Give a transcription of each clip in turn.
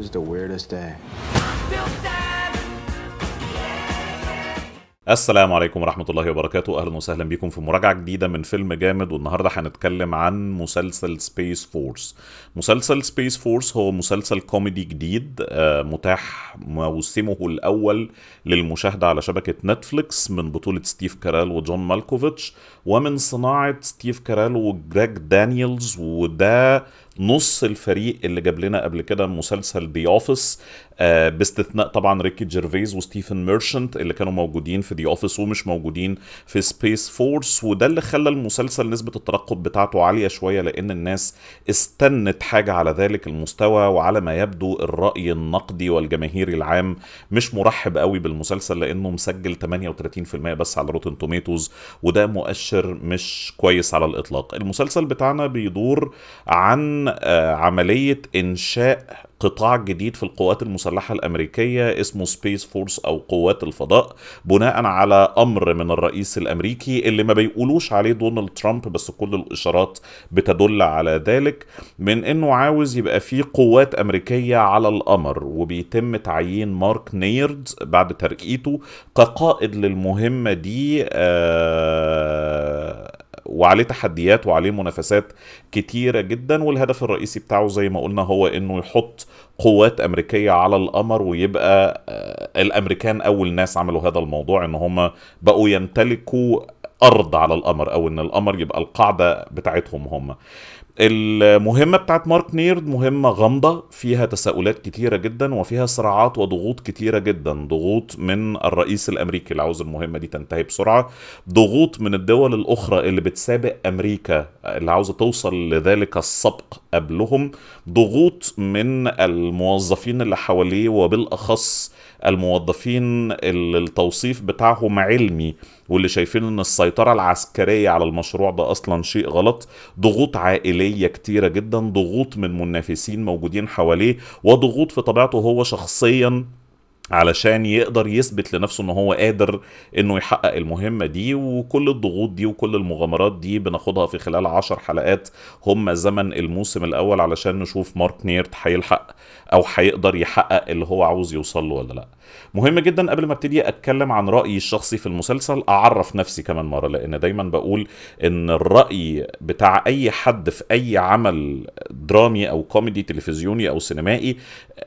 This is the weirdest day. السلام عليكم ورحمة الله وبركاته أهلا وسهلا بكم في مراجعة جديدة من فيلم جامد والنهاردة هنتكلم عن مسلسل سبيس فورس مسلسل سبيس فورس هو مسلسل كوميدي جديد آه، متاح موسمه الأول للمشاهدة على شبكة نتفليكس من بطولة ستيف كارال وجون مالكوفيتش ومن صناعة ستيف كارال وجريج دانييلز وده نص الفريق اللي جاب لنا قبل كده مسلسل ذا اوفيس آه، باستثناء طبعا ريكي جيرفيز وستيفن ميرشنت اللي كانوا موجودين في ذا اوفيس ومش موجودين في سبيس فورس وده اللي خلى المسلسل نسبه الترقب بتاعته عاليه شويه لان الناس استنت حاجه على ذلك المستوى وعلى ما يبدو الراي النقدي والجماهيري العام مش مرحب قوي بالمسلسل لانه مسجل 38% بس على روتن توميتوز وده مؤشر مش كويس على الاطلاق المسلسل بتاعنا بيدور عن آه، عملية إنشاء قطاع جديد في القوات المسلحة الأمريكية اسمه سبيس فورس أو قوات الفضاء بناء على أمر من الرئيس الأمريكي اللي ما بيقولوش عليه دونالد ترامب بس كل الإشارات بتدل على ذلك من إنه عاوز يبقى فيه قوات أمريكية على القمر وبيتم تعيين مارك نيرد بعد ترقيته كقائد للمهمة دي آه وعليه تحديات وعليه منافسات كتيرة جدا والهدف الرئيسي بتاعه زي ما قلنا هو انه يحط قوات امريكية على القمر ويبقى آه، الامريكان اول ناس عملوا هذا الموضوع ان هم بقوا يمتلكوا ارض على القمر او ان القمر يبقى القاعدة بتاعتهم هم المهمة بتاعت مارك نيرد مهمة غامضة فيها تساؤلات كتيرة جدا وفيها صراعات وضغوط كتيرة جدا ضغوط من الرئيس الأمريكي اللي عاوز المهمة دي تنتهي بسرعة ضغوط من الدول الأخرى اللي بتسابق أمريكا اللي عاوزة توصل لذلك السبق قبلهم ضغوط من الموظفين اللي حواليه وبالأخص الموظفين اللي التوصيف بتاعهم علمي واللي شايفين ان السيطره العسكريه على المشروع ده اصلا شيء غلط ضغوط عائليه كتيره جدا ضغوط من منافسين موجودين حواليه وضغوط في طبيعته هو شخصيا علشان يقدر يثبت لنفسه ان هو قادر انه يحقق المهمه دي وكل الضغوط دي وكل المغامرات دي بناخدها في خلال عشر حلقات هم زمن الموسم الاول علشان نشوف مارك نيرت هيلحق او هيقدر يحقق اللي هو عاوز يوصل له ولا لا مهم جدا قبل ما ابتدي اتكلم عن رايي الشخصي في المسلسل اعرف نفسي كمان مره لان دايما بقول ان الراي بتاع اي حد في اي عمل درامي او كوميدي تلفزيوني او سينمائي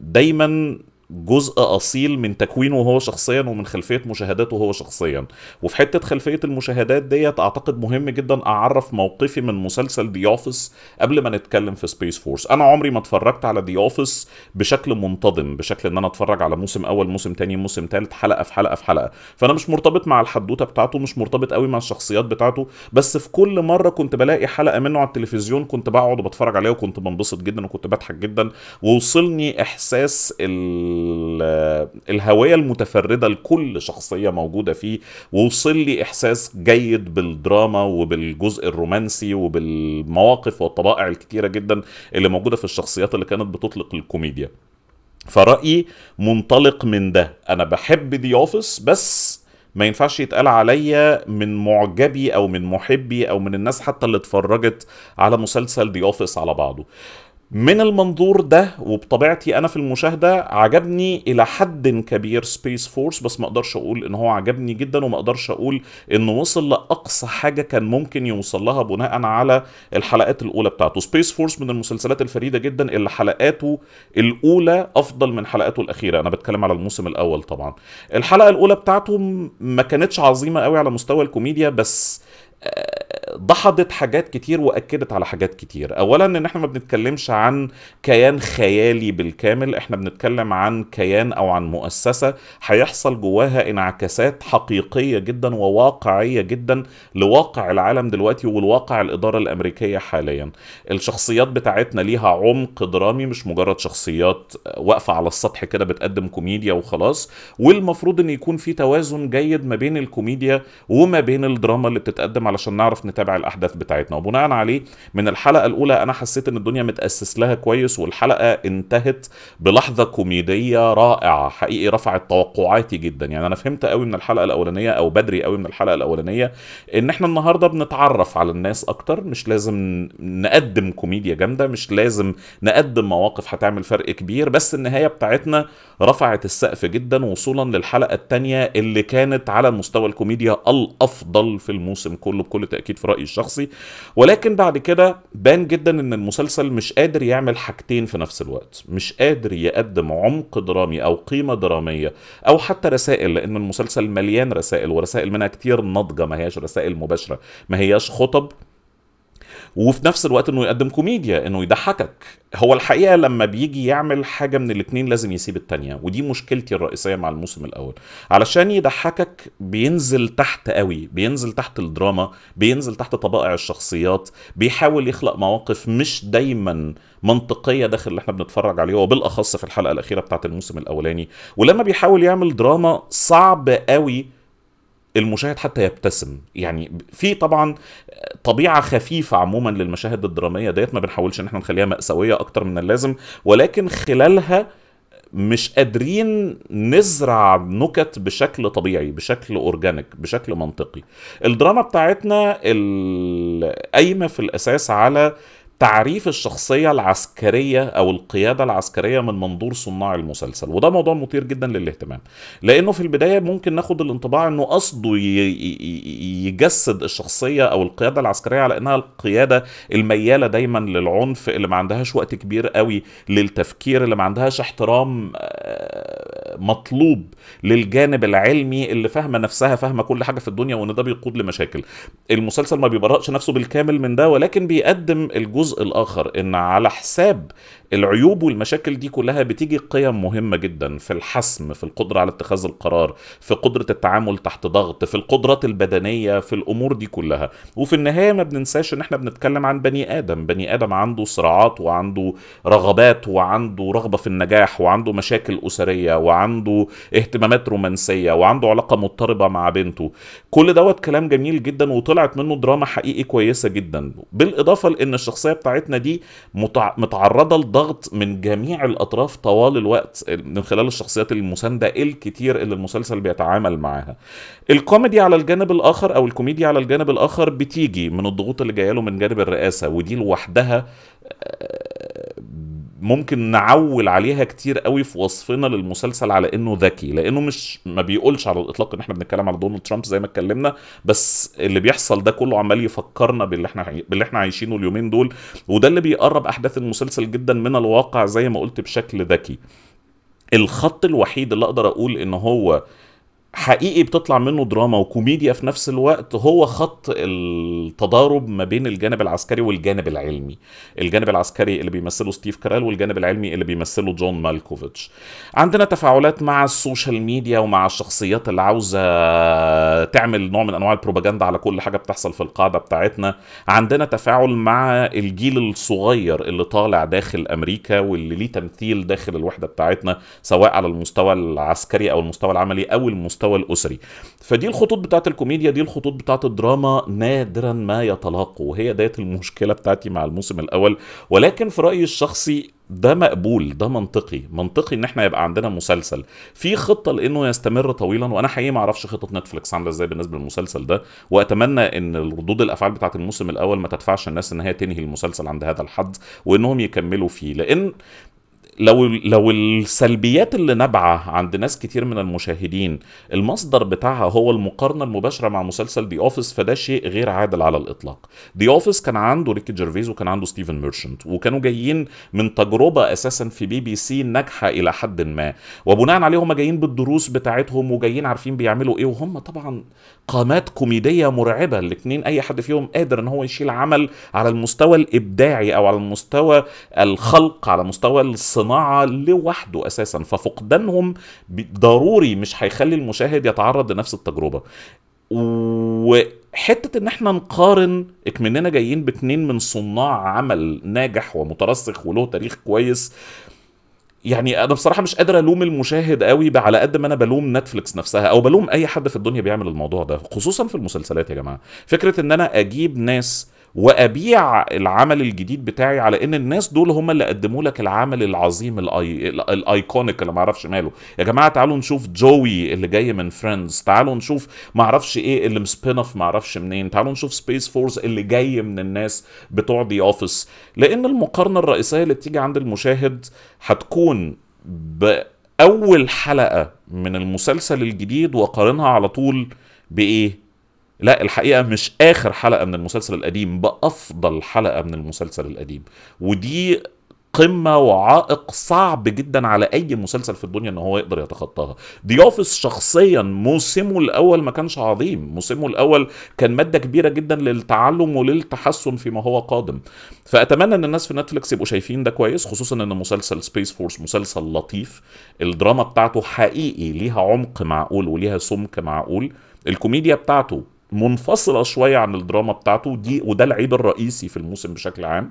دايما جزء اصيل من تكوينه هو شخصيا ومن خلفيه مشاهداته هو شخصيا وفي حته خلفيه المشاهدات ديت اعتقد مهم جدا اعرف موقفي من مسلسل دي اوفيس قبل ما نتكلم في سبيس فورس انا عمري ما اتفرجت على دي اوفيس بشكل منتظم بشكل ان انا اتفرج على موسم اول موسم تاني موسم تالت حلقه في حلقه في حلقه فانا مش مرتبط مع الحدوته بتاعته مش مرتبط قوي مع الشخصيات بتاعته بس في كل مره كنت بلاقي حلقه منه على التلفزيون كنت بقعد وبتفرج عليها وكنت بنبسط جدا وكنت بضحك جدا ووصلني احساس ال الهوية المتفردة لكل شخصية موجودة فيه ووصل لي إحساس جيد بالدراما وبالجزء الرومانسي وبالمواقف والطبائع الكتيرة جدا اللي موجودة في الشخصيات اللي كانت بتطلق الكوميديا فرأيي منطلق من ده أنا بحب دي أوفيس بس ما ينفعش يتقال عليا من معجبي او من محبي او من الناس حتى اللي اتفرجت على مسلسل دي اوفيس على بعضه من المنظور ده وبطبيعتي انا في المشاهده عجبني الى حد كبير سبيس فورس بس ما اقدرش اقول ان هو عجبني جدا وما اقدرش اقول انه وصل لاقصى حاجه كان ممكن يوصل لها بناء على الحلقات الاولى بتاعته سبيس فورس من المسلسلات الفريده جدا اللي حلقاته الاولى افضل من حلقاته الاخيره انا بتكلم على الموسم الاول طبعا الحلقه الاولى بتاعته ما كانتش عظيمه قوي على مستوى الكوميديا بس آه، دحضت حاجات كتير واكدت على حاجات كتير اولا ان احنا ما بنتكلمش عن كيان خيالي بالكامل احنا بنتكلم عن كيان او عن مؤسسه هيحصل جواها انعكاسات حقيقيه جدا وواقعيه جدا لواقع العالم دلوقتي والواقع الاداره الامريكيه حاليا الشخصيات بتاعتنا ليها عمق درامي مش مجرد شخصيات واقفه على السطح كده بتقدم كوميديا وخلاص والمفروض ان يكون في توازن جيد ما بين الكوميديا وما بين الدراما اللي بتتقدم علشان نعرف نتابع بتابع الاحداث بتاعتنا وبناء عليه من الحلقه الاولى انا حسيت ان الدنيا متاسس لها كويس والحلقه انتهت بلحظه كوميديه رائعه حقيقي رفعت توقعاتي جدا يعني انا فهمت قوي من الحلقه الاولانيه او بدري قوي من الحلقه الاولانيه ان احنا النهارده بنتعرف على الناس اكتر مش لازم نقدم كوميديا جامده مش لازم نقدم مواقف هتعمل فرق كبير بس النهايه بتاعتنا رفعت السقف جدا وصولا للحلقه الثانيه اللي كانت على مستوى الكوميديا الافضل في الموسم كله بكل تاكيد في رأيي الشخصي ولكن بعد كده بان جدا ان المسلسل مش قادر يعمل حاجتين في نفس الوقت مش قادر يقدم عمق درامي او قيمة درامية او حتى رسائل لان المسلسل مليان رسائل ورسائل منها كتير ناضجة ما هياش رسائل مباشرة ما هياش خطب وفي نفس الوقت انه يقدم كوميديا انه يضحكك هو الحقيقه لما بيجي يعمل حاجه من الاثنين لازم يسيب الثانيه ودي مشكلتي الرئيسيه مع الموسم الاول علشان يضحكك بينزل تحت قوي بينزل تحت الدراما بينزل تحت طبائع الشخصيات بيحاول يخلق مواقف مش دايما منطقيه داخل اللي احنا بنتفرج عليه وبالاخص في الحلقه الاخيره بتاعه الموسم الاولاني ولما بيحاول يعمل دراما صعب قوي المشاهد حتى يبتسم يعني في طبعا طبيعه خفيفه عموما للمشاهد الدراميه ديت ما بنحاولش ان احنا نخليها ماساويه اكتر من اللازم ولكن خلالها مش قادرين نزرع نكت بشكل طبيعي بشكل اورجانيك بشكل منطقي الدراما بتاعتنا قايمه في الاساس على تعريف الشخصية العسكرية أو القيادة العسكرية من منظور صناع المسلسل وده موضوع مثير جدا للاهتمام لأنه في البداية ممكن ناخد الانطباع أنه قصده يجسد الشخصية أو القيادة العسكرية على أنها القيادة الميالة دايما للعنف اللي ما عندهاش وقت كبير قوي للتفكير اللي ما عندهاش احترام آه، مطلوب للجانب العلمي اللي فاهمة نفسها فاهمة كل حاجة في الدنيا وأن ده بيقود لمشاكل المسلسل ما بيبرأش نفسه بالكامل من ده ولكن بيقدم الجزء الجزء الاخر ان على حساب العيوب والمشاكل دي كلها بتيجي قيم مهمه جدا في الحسم في القدره على اتخاذ القرار في قدره التعامل تحت ضغط في القدرات البدنيه في الامور دي كلها وفي النهايه ما بننساش ان احنا بنتكلم عن بني ادم بني ادم عنده صراعات وعنده رغبات وعنده رغبه في النجاح وعنده مشاكل اسريه وعنده اهتمامات رومانسيه وعنده علاقه مضطربه مع بنته كل دوت كلام جميل جدا وطلعت منه دراما حقيقي كويسه جدا بالاضافه لان الشخصيه بتاعتنا دي متعرضه لضغط ضغط من جميع الاطراف طوال الوقت من خلال الشخصيات المسانده الكتير اللي المسلسل بيتعامل معاها الكوميدي على الجانب الاخر او الكوميديا على الجانب الاخر بتيجي من الضغوط اللي جايه له من جانب الرئاسه ودي لوحدها آه، ممكن نعول عليها كتير قوي في وصفنا للمسلسل على انه ذكي لانه مش ما بيقولش على الاطلاق ان احنا بنتكلم على دونالد ترامب زي ما اتكلمنا بس اللي بيحصل ده كله عمال يفكرنا باللي احنا باللي احنا عايشينه اليومين دول وده اللي بيقرب احداث المسلسل جدا من الواقع زي ما قلت بشكل ذكي الخط الوحيد اللي اقدر اقول ان هو حقيقي بتطلع منه دراما وكوميديا في نفس الوقت هو خط التضارب ما بين الجانب العسكري والجانب العلمي الجانب العسكري اللي بيمثله ستيف كارال والجانب العلمي اللي بيمثله جون مالكوفيتش عندنا تفاعلات مع السوشيال ميديا ومع الشخصيات اللي عاوزه تعمل نوع من انواع البروباجندا على كل حاجه بتحصل في القاعده بتاعتنا عندنا تفاعل مع الجيل الصغير اللي طالع داخل امريكا واللي ليه تمثيل داخل الوحده بتاعتنا سواء على المستوى العسكري او المستوى العملي او المستوى المستوى الاسري فدي الخطوط بتاعت الكوميديا دي الخطوط بتاعت الدراما نادرا ما يتلاقوا وهي ديت المشكله بتاعتي مع الموسم الاول ولكن في رايي الشخصي ده مقبول ده منطقي منطقي ان احنا يبقى عندنا مسلسل في خطه لانه يستمر طويلا وانا حقيقي ما اعرفش خطه نتفليكس عامله ازاي بالنسبه للمسلسل ده واتمنى ان ردود الافعال بتاعه الموسم الاول ما تدفعش الناس ان هي تنهي المسلسل عند هذا الحد وانهم يكملوا فيه لان لو لو السلبيات اللي نابعه عند ناس كتير من المشاهدين المصدر بتاعها هو المقارنه المباشره مع مسلسل دي اوفيس فده شيء غير عادل على الاطلاق دي اوفيس كان عنده ريكي جيرفيز وكان عنده ستيفن ميرشنت وكانوا جايين من تجربه اساسا في بي بي سي ناجحه الى حد ما وبناء عليه هم جايين بالدروس بتاعتهم وجايين عارفين بيعملوا ايه وهم طبعا قامات كوميديه مرعبه الاثنين اي حد فيهم قادر ان هو يشيل عمل على المستوى الابداعي او على المستوى الخلق على مستوى الصناعه الصناعه لوحده اساسا ففقدانهم ضروري مش هيخلي المشاهد يتعرض لنفس التجربه وحته ان احنا نقارن اكمننا جايين باتنين من صناع عمل ناجح ومترسخ وله تاريخ كويس يعني انا بصراحه مش قادر الوم المشاهد قوي على قد ما انا بلوم نتفليكس نفسها او بلوم اي حد في الدنيا بيعمل الموضوع ده خصوصا في المسلسلات يا جماعه فكره ان انا اجيب ناس وابيع العمل الجديد بتاعي على ان الناس دول هم اللي قدموا لك العمل العظيم الاي... الايكونيك اللي ما اعرفش ماله يا جماعه تعالوا نشوف جوي اللي جاي من فريندز تعالوا نشوف ما اعرفش ايه اللي مسبين اوف ما اعرفش منين تعالوا نشوف سبيس فورس اللي جاي من الناس بتوع دي اوفيس لان المقارنه الرئيسيه اللي بتيجي عند المشاهد هتكون باول حلقه من المسلسل الجديد وقارنها على طول بايه لا الحقيقه مش اخر حلقه من المسلسل القديم بافضل حلقه من المسلسل القديم ودي قمه وعائق صعب جدا على اي مسلسل في الدنيا ان هو يقدر يتخطاها دي اوفيس شخصيا موسمه الاول ما كانش عظيم موسمه الاول كان ماده كبيره جدا للتعلم وللتحسن فيما هو قادم فاتمنى ان الناس في نتفليكس يبقوا شايفين ده كويس خصوصا ان مسلسل سبيس فورس مسلسل لطيف الدراما بتاعته حقيقي ليها عمق معقول وليها سمك معقول الكوميديا بتاعته منفصله شويه عن الدراما بتاعته دي وده العيب الرئيسي في الموسم بشكل عام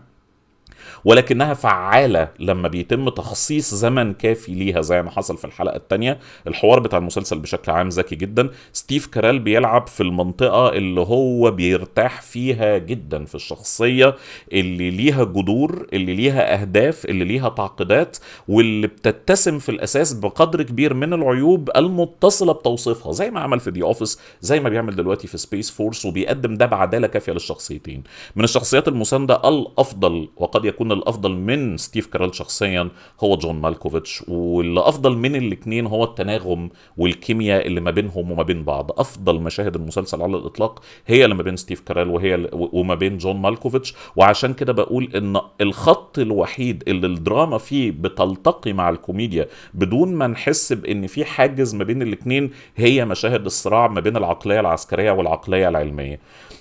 ولكنها فعالة لما بيتم تخصيص زمن كافي ليها زي ما حصل في الحلقة الثانية الحوار بتاع المسلسل بشكل عام ذكي جدا ستيف كارال بيلعب في المنطقة اللي هو بيرتاح فيها جدا في الشخصية اللي ليها جذور اللي ليها أهداف اللي ليها تعقيدات واللي بتتسم في الأساس بقدر كبير من العيوب المتصلة بتوصيفها زي ما عمل في دي أوفيس زي ما بيعمل دلوقتي في سبيس فورس وبيقدم ده بعدالة كافية للشخصيتين من الشخصيات المساندة الأفضل وقد يكون الافضل من ستيف كارل شخصيا هو جون مالكوفيتش والافضل من الاثنين هو التناغم والكيمياء اللي ما بينهم وما بين بعض افضل مشاهد المسلسل على الاطلاق هي اللي ما بين ستيف كارل وهي وما بين جون مالكوفيتش وعشان كده بقول ان الخط الوحيد اللي الدراما فيه بتلتقي مع الكوميديا بدون ما نحس بان في حاجز ما بين الاثنين هي مشاهد الصراع ما بين العقليه العسكريه والعقليه العلميه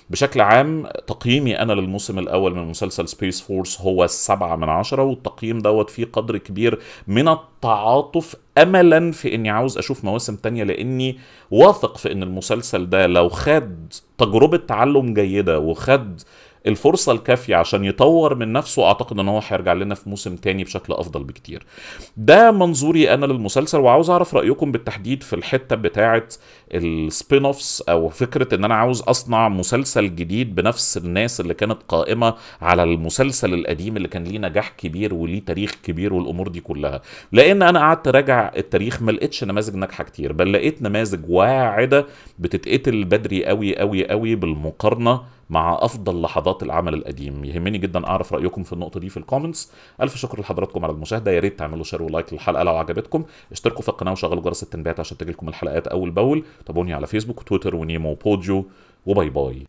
بشكل عام تقييمي انا للموسم الاول من مسلسل سبيس فورس هو السبعة من عشرة والتقييم دوت فيه قدر كبير من التعاطف املا في اني عاوز اشوف مواسم تانية لاني واثق في ان المسلسل ده لو خد تجربة تعلم جيدة وخد الفرصه الكافيه عشان يطور من نفسه اعتقد ان هو هيرجع لنا في موسم تاني بشكل افضل بكتير ده منظوري انا للمسلسل وعاوز اعرف رايكم بالتحديد في الحته بتاعه السبين اوفس او فكره ان انا عاوز اصنع مسلسل جديد بنفس الناس اللي كانت قائمه على المسلسل القديم اللي كان ليه نجاح كبير وليه تاريخ كبير والامور دي كلها لان انا قعدت راجع التاريخ ما لقيتش نماذج ناجحه كتير بل لقيت نماذج واعده بتتقتل بدري قوي قوي قوي بالمقارنه مع افضل لحظات العمل القديم يهمني جدا اعرف رايكم في النقطه دي في الكومنتس الف شكر لحضراتكم على المشاهده يا ريت تعملوا شير ولايك للحلقه لو عجبتكم اشتركوا في القناه وشغلوا جرس التنبيهات عشان تجيلكم الحلقات اول باول تابعوني على فيسبوك وتويتر ونيمو وبوديو وباي باي